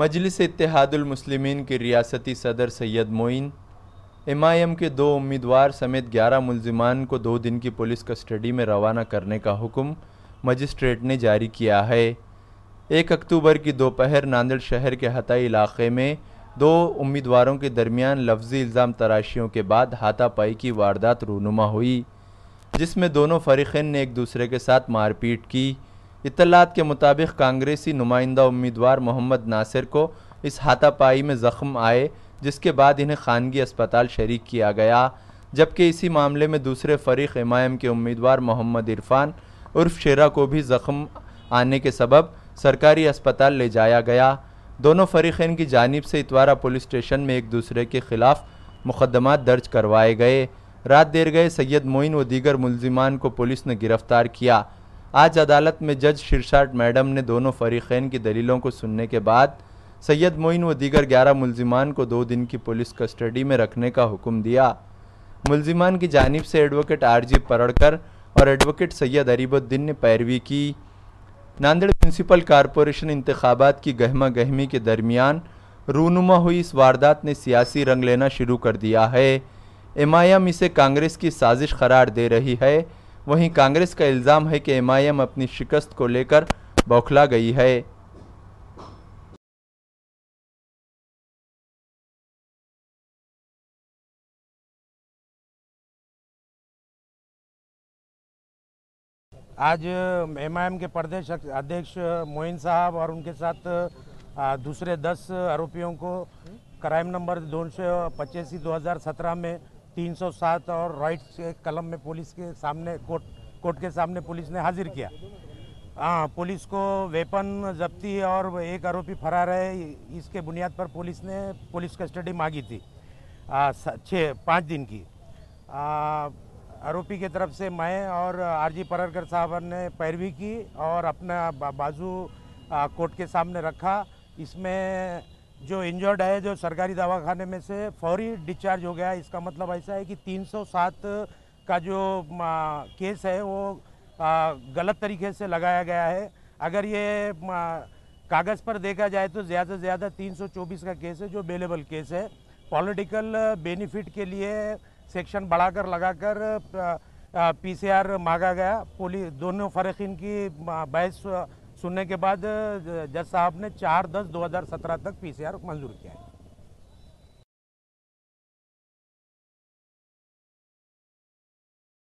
مجلس اتحاد المسلمین کے ریاستی صدر سید معین ایم آئی ایم کے دو امیدوار سمیت گیارہ ملزمان کو دو دن کی پولیس کسٹڈی میں روانہ کرنے کا حکم مجسٹریٹ نے جاری کیا ہے ایک اکتوبر کی دوپہر ناندڑ شہر کے ہتائی علاقے میں دو امیدواروں کے درمیان لفظی الزام تراشیوں کے بعد ہاتھا پائی کی واردات رونما ہوئی جس میں دونوں فریقین نے ایک دوسرے کے ساتھ مار پیٹ کی اطلاعات کے مطابق کانگریسی نمائندہ امیدوار محمد ناصر کو اس ہاتھا پائی میں زخم آئے جس کے بعد انہیں خانگی اسپتال شریک کیا گیا جبکہ اسی معاملے میں دوسرے فریق امائم کے امیدوار محمد عرفان عرف شیرا کو بھی زخم آنے کے سبب سرکاری اسپتال لے جایا گیا دونوں فریقین کی جانب سے اتوارہ پولیس اسٹیشن میں ایک دوسرے کے خلاف مقدمات درج کروائے گئے رات دیر گئے سید معین و دیگر ملزمان کو پولیس نے گرفتار کیا آج عدالت میں جج شرشاٹ میڈم نے دونوں فریقین کی دلیلوں کو سننے کے بعد سید معین و دیگر گیارہ ملزمان کو دو دن کی پولیس کسٹڈی میں رکھنے کا حکم دیا ملزمان کی جانب سے ایڈوکیٹ آر جی پرڑکر اور ایڈوکیٹ سید عریب الدین نے پیروی کی ناندیڑ میونسپل کارپوریشن انتخابات کی گہما گہمی کے درمیان رونما ہوئی اس واردات نے سیاسی رنگ لینا شروع کر دیا ہے ایم آئی ایم اسے کانگریس کی سازش قرار دے رہی ہے وہیں کانگریس کا الزام ہے کہ ایم آئی ایم اپنی شکست کو لے کر بوکھلا گئی ہے آج ایم آئی ایم کے پردیش ادھیش موین صاحب اور ان کے ساتھ دوسرے دس آروپیوں کو کرائم نمبر دو پچیسی دو ہزار سترہ میں تین سو سات اور رائٹس کے قلم میں پولیس کے سامنے کوٹ کوٹ کے سامنے پولیس نے حاضر کیا ہاں، پولیس کو ویپن ضبطی اور ایک آروپی فرار ہے اس کے بنیاد پر پولیس نے پولیس کسٹڈی مانگی تھی چھ پانچ دن کی آروپی کی طرف سے میں اور آر جی پررکر صاحب نے پیروی کی اور اپنا بازو کورٹ کے سامنے رکھا اس میں جو انجرڈ ہے جو سرکاری دواخانے میں سے فوری ڈسچارج ہو گیا اس کا مطلب ایسا ہے کہ تین سو سات کا جو کیس ہے وہ غلط طریقے سے لگایا گیا ہے اگر یہ کاغذ پر دیکھا جائے تو زیادہ سے زیادہ تین سو چوبیس کا کیس ہے جو بیلیبل کیس ہے پولیٹیکل بینیفٹ کے لیے سیکشن بڑھا کر لگا کر پی سی آر مانگا گیا پولیس دونوں فریقین کی بحث سننے کے بعد جج صاحب نے چار دس دو ہزار سترہ تک پی سی آر منظور کیا ہے